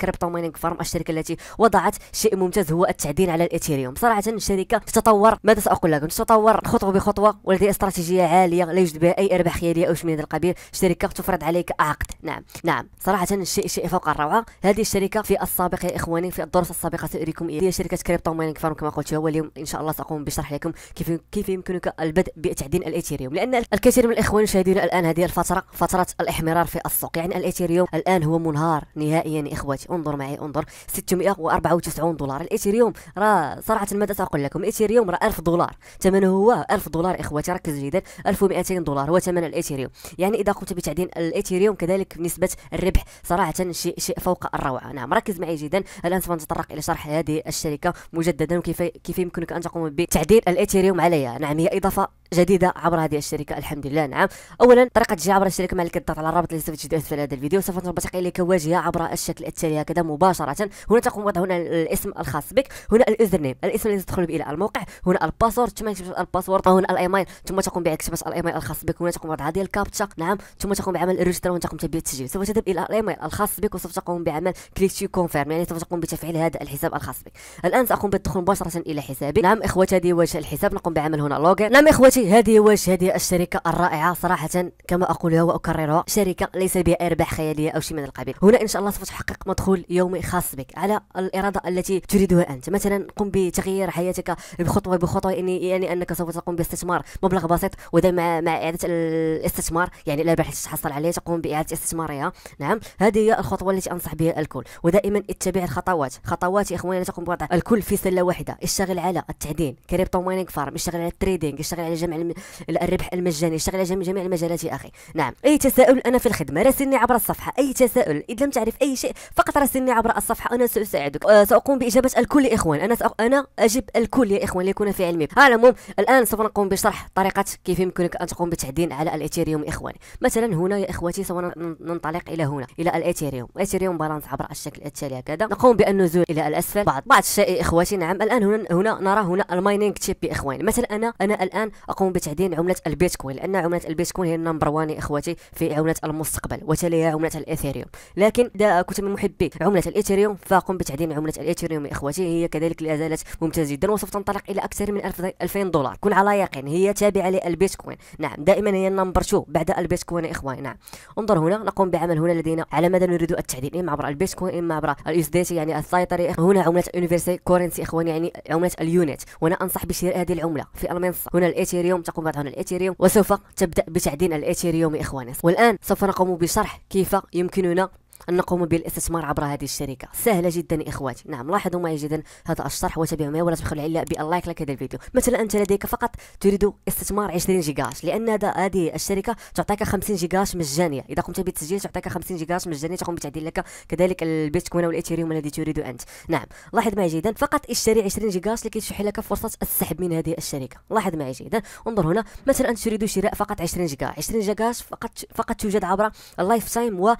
كريبتو مايننج فارم الشركه التي وضعت شيء ممتاز هو التعدين على الاثيريوم صراحه الشركه تتطور ماذا ساقول لكم تتطور خطوه بخطوه ولديها استراتيجيه عاليه لا يوجد بها اي ارباح خياليه او شيء من هذا القبيل الشركه تفرض عليك عقد نعم نعم صراحه الشيء شيء فوق الروعه هذه الشركه في السابق يا اخواني في الدروس السابقه ساريكم هي شركه كريبتو مايننج فارم كما قلت واليوم ان شاء الله ساقوم بشرح لكم كيف كيف يمكنك البدء بتعدين الاثيريوم لان الكثير من الاخوان يشاهدون الان هذه الفتره فتره الاحمرار في السوق يعني الاثيريوم الان هو منهار نهائيا اخواتي انظر معي انظر 694 دولار الايثيريوم راه صراحه ماذا ساقول لكم الايثيريوم راه 1000 دولار ثمنه هو 1000 دولار اخوتي ركزوا جيدا 1200 دولار هو ثمن الايثيريوم يعني اذا قمت بتعدين الايثيريوم كذلك نسبه الربح صراحه شيء شيء فوق الروعه نعم ركز معي جيدا الان سوف نتطرق الى شرح هذه الشركه مجددا وكيف كيف يمكنك ان تقوم بتعديل الايثيريوم عليها نعم هي اضافه جديده عبر هذه الشركه الحمد لله نعم اولا طريقه تجي عبر الشركه مالك الضغط على الرابط اللي سوف تجده هذا الفيديو سوف تنطبق اليك واجهه عبر الشكل التالي عليها كذا مباشره هنا تقوم بوضع هنا الاسم الخاص بك هنا نيم الاسم الذي تدخل به الى الموقع هنا الباسورد ثم تكتب الباسورد هنا الايميل ثم تقوم بكتابه الايميل الخاص بك هنا تقوم بوضع هذه الكابتشا نعم ثم تقوم بعمل الريجستر وانت قمت بالتسجيل سوف تذهب الى الايميل الخاص بك وسوف تقوم بعمل كليك تو كونفيرم يعني سوف تقوم بتفعيل هذا الحساب الخاص بك الان ساقوم بالدخول مباشره الى حسابي نعم اخوتي هذه هو الحساب نقوم بعمل هنا لوغين نعم اخوتي هذه هو هذه الشركه الرائعه صراحه كما اقولها واكررها شركه ليس بها ارباح خياليه او شيء من القبيل هنا ان شاء الله سوف تحقق مدخول دخول يومي خاص بك على الاراده التي تريدها انت مثلا قم بتغيير حياتك بخطوه بخطوه يعني, يعني انك سوف تقوم باستثمار مبلغ بسيط وده مع, مع اعاده الاستثمار يعني لا باحث تحصل عليه تقوم باعاده استثمارها نعم هذه هي الخطوه التي انصح بها الكل ودائما اتبع الخطوات خطوات يا اخواني لا تقوم بوضع الكل في سله واحده اشتغل على التعدين كريبتو مايننج فارم اشتغل على التريدينج اشتغل على جمع الم... الربح المجاني اشتغل على جميع المجالات يا اخي نعم اي تساؤل انا في الخدمه راسلني عبر الصفحه اي تساؤل اذا لم تعرف اي شيء فقط راسلني عبر الصفحه انا ساساعدك آه، ساقوم باجابه الكل يا اخوان انا سأ... انا اجيب الكل يا اخوان ليكون في علمي على المهم الان سوف نقوم بشرح طريقه كيف يمكنك ان تقوم بالتعدين على الايثيريوم يا اخواني مثلا هنا يا اخواتي سوف ننطلق الى هنا الى الايثيريوم الايثيريوم بالانس عبر الشكل التالي هكذا نقوم بالنزول الى الاسفل بعض بعض الشيء اخواتي نعم الان هنا هنا نرى هنا المايننج تشيب يا اخواني مثلا انا انا الان اقوم بتعدين عمله البيتكوين لان عمله البيتكوين هي النمبر 1 يا اخواتي في عمله المستقبل وتليها عمله الايثيريوم لكن اذا كنت من محبي عمله الايثيريوم فقم بتعدين عمله الايثيريوم يا اخوتي هي كذلك لا زالت ممتازه جدا تنطلق الى اكثر من 2000 دولار كن على يقين هي تابعه للبيتكوين نعم دائما هي النمبر 2 بعد البيتكوين يا اخواني نعم انظر هنا نقوم بعمل هنا لدينا على ماذا نريد التعدين اما عبر البيتكوين اما عبر الاس يعني السيطرة هنا عمله يونيفرسي كورنسي اخواني يعني عمله اليونت وانا انصح بشراء هذه العمله في المنصه هنا الايثيريوم تقوم بعد هنا الايثيريوم وسوف تبدا بتعدين الايثيريوم يا اخواني والان سوف نقوم بشرح كيف يمكننا ان نقوم بالاستثمار عبر هذه الشركه سهله جدا اخواتي نعم لاحظوا معي جدا هذا الشرح وتابعوا معي ولا تبخلوا علي باللايك لك هذا الفيديو مثلا انت لديك فقط تريد استثمار 20 جيجاش لان هذا هذه الشركه تعطيك 50 جيجاش مجانيه اذا قمت بالتسجيل تعطيك 50 جيجاش مجانيه تقوم بتعديل لك كذلك البيتكوين او الايثيريوم الذي تريد انت نعم لاحظ معي جيدا فقط اشتري 20 جيجاش لكي تشح لك فرصه السحب من هذه الشركه لاحظ معي جيدا انظر هنا مثلا انت تريد شراء فقط 20 جيجا 20 جيجاش فقط فقط توجد عبر اللايف تايم و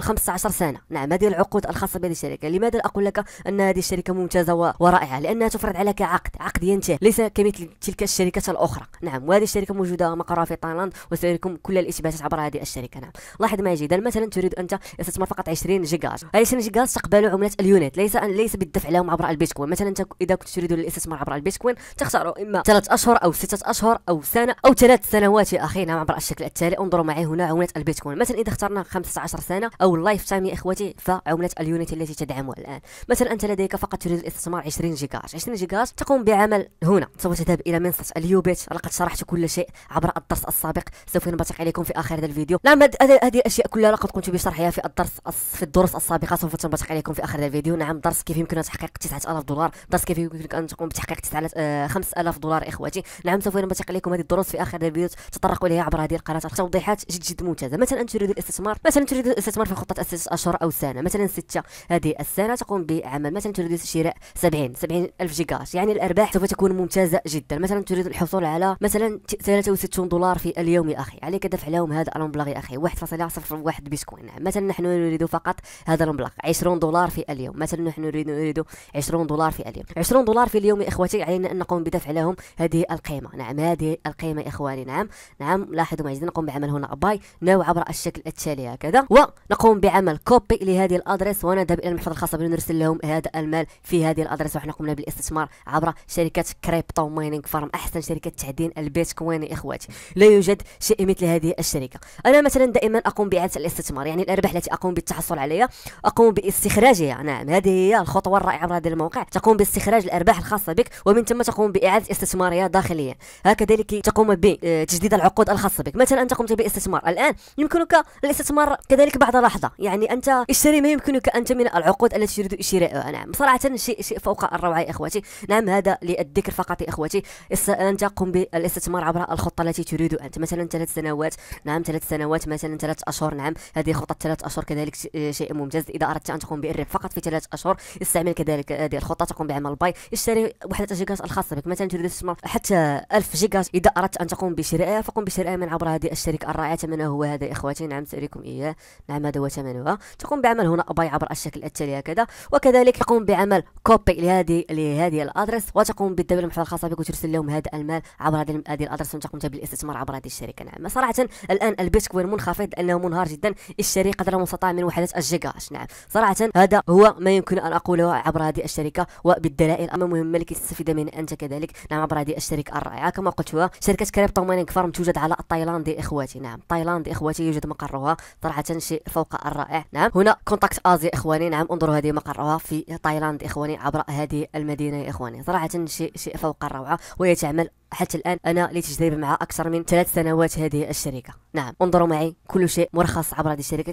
15 15 سنه نعم هذه العقود الخاصه بهذه الشركه لماذا اقول لك ان هذه الشركه ممتازه ورائعه لانها تفرض عليك عقد عقد ينتهي ليس كمثل تلك الشركات الاخرى نعم وهذه الشركه موجوده مقرها في تايلاند وسيريكم كل الاثباتات عبر هذه الشركه نعم لاحظ معي جيدا مثلا تريد انت استثمار فقط 20 جيجاز 20 جيجاز تقبل عمله اليونت ليس ليس بالدفع لهم عبر البيتكوين مثلا انت اذا كنت تريد الاستثمار عبر البيتكوين تختار اما 3 اشهر او 6 اشهر او سنه او 3 سنوات يا اخي نعم عبر الشكل التالي انظروا معي هنا عمله البيتكوين مثلا اذا اخترنا 15 سنه او اللايف سامي إخوتي فعملة اليونت التي تدعمه الآن مثلا أنت لديك فقط تريد الاستثمار 20 جيجا 20 جيجا تقوم بعمل هنا سوف تذهب إلى منصة اليوبيت لقد شرحت كل شيء عبر الدرس السابق سوف ينبثق عليكم في آخر هذا الفيديو نعم هذه الأشياء كلها لقد قمت بشرحها في الدرس في الدروس السابقة سوف تنبثق عليكم في آخر هذا الفيديو نعم درس كيف يمكن تحقيق 9000 دولار درس كيف يمكنك أن تقوم بتحقيق 9000 5000 آه، دولار إخوتي نعم سوف ينبثق عليكم هذه الدروس في آخر الفيديو تطرقوا إليها عبر هذه القناة توضيحات جد جد ممتازة مثلا تريد الاستثمار مثلا تريد الاستثمار في خطة أساس خمس اشهر او سنه مثلا سته هذه السنه تقوم بعمل مثلا تريد شراء 70 70 الف جيجاش يعني الارباح سوف تكون ممتازه جدا مثلا تريد الحصول على مثلا 63 دولار في اليوم يا اخي عليك دفع لهم هذا المبلغ يا اخي 1.01 بيتكوين مثلا نحن نريد فقط هذا المبلغ 20 دولار في اليوم مثلا نحن نريد نريد 20 دولار في اليوم 20 دولار في اليوم يا اخوتي علينا ان نقوم بدفع لهم هذه القيمه نعم هذه القيمه يا اخواني نعم نعم لاحظوا معي نقوم بعمل هنا باي ناو عبر الشكل التالي هكذا ونقوم بعمل عمل كوبي لهذه الادريس وندب الى المحفظه الخاصه بنا نرسل لهم هذا المال في هذه الادريس وحنا قمنا بالاستثمار عبر شركه كريبتو مايننج فارم احسن شركه تعدين البيتكوين يا اخواتي لا يوجد شيء مثل هذه الشركه انا مثلا دائما اقوم باعاده الاستثمار يعني الارباح التي اقوم بالتحصل عليها اقوم باستخراجها نعم هذه هي الخطوه الرائعه عبر هذا الموقع تقوم باستخراج الارباح الخاصه بك ومن ثم تقوم باعاده استثمارها داخليا هكذلك تقوم بتجديد العقود الخاصه بك مثلا انت قمت باستثمار الان يمكنك الاستثمار كذلك بعد لحظه يعني يعني أنت اشتري ما يمكنك أنت من العقود التي تريد شرائها نعم صراحة شيء شيء فوق الروعة يا اخواتي نعم هذا للذكر فقط يا اخواتي أنت قم بالاستثمار عبر الخطة التي تريد أنت مثلا ثلاث سنوات نعم ثلاث سنوات مثلا ثلاث أشهر نعم هذه خطة ثلاث أشهر كذلك شيء ممتاز إذا أردت أن تقوم بالربح فقط في ثلاث أشهر استعمل كذلك هذه الخطة تقوم بعمل باي اشتري وحدة جيجاز الخاصة بك مثلا تريد تستثمر حتى 1000 جيجاز إذا أردت أن تقوم بشرائها فقم بشرائها من عبر هذه الشركة الرائعة ثمنه هو هذا اخواتي نعم سأريكم إياه نعم هذا هو ثمنه ايوه تقوم بعمل هنا باي عبر الشكل التالي هكذا وكذلك يقوم بعمل كوبي لهذه لهذه الادرس وتقوم بالدوله المحفظه الخاصه بك وترسل لهم هذا المال عبر هذه الادرس وتقوم بالاستثمار عبر هذه الشركه نعم صراحه الان البيتكوين منخفض لانه منهار جدا اشتري قدر المستطاع من وحدات الجيجاش نعم صراحه هذا هو ما يمكن ان اقوله عبر هذه الشركه وبالدلائل اما مهمه لك تستفيد من انت كذلك نعم عبر هذه الشركه الرائعه كما قلت شركه كريبتو مايننج فارم توجد على تايلاند اخواتي نعم تايلاند اخواتي يوجد مقرها صراحه شيء فوق الرائع اه نعم هنا كونتاكت ازيا اخواني نعم انظروا هذه مقرها في تايلاند اخواني عبر هذه المدينه يا اخواني صراحه شيء شيء فوق الروعه وهي تعمل حتى الآن أنا لي تجربة مع أكثر من ثلاث سنوات هذه الشركة نعم انظروا معي كل شيء مرخص عبر هذه الشركة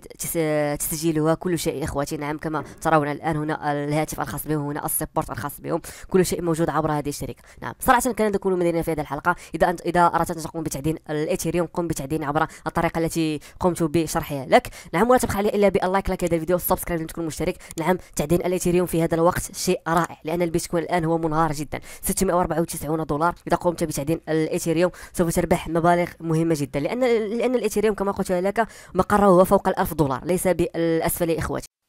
تسجيلها كل شيء إخوتي نعم كما ترون الآن هنا الهاتف الخاص بهم هنا السبورت الخاص بهم كل شيء موجود عبر هذه الشركة نعم صراحة كان هذا كله مدينة في هذه الحلقة إذا أنت إذا أردت أن تقوم بتعدين الإيثيريوم قم بتعدين عبر الطريقة التي قمت بشرحها لك نعم ولا تبخل إلا باللايك لك هذا الفيديو والسبسكرايب تكون مشترك نعم تعدين الإيثيريوم في هذا الوقت شيء رائع لأن البيتكوين الآن هو منهار جدا 694 دولار إذا قمت بتعدين الايثيريوم سوف تربح مبالغ مهمه جدا لان لان الايثيريوم كما قلت لك مقره هو فوق ال 1000 دولار ليس بالاسفل يا اخواتي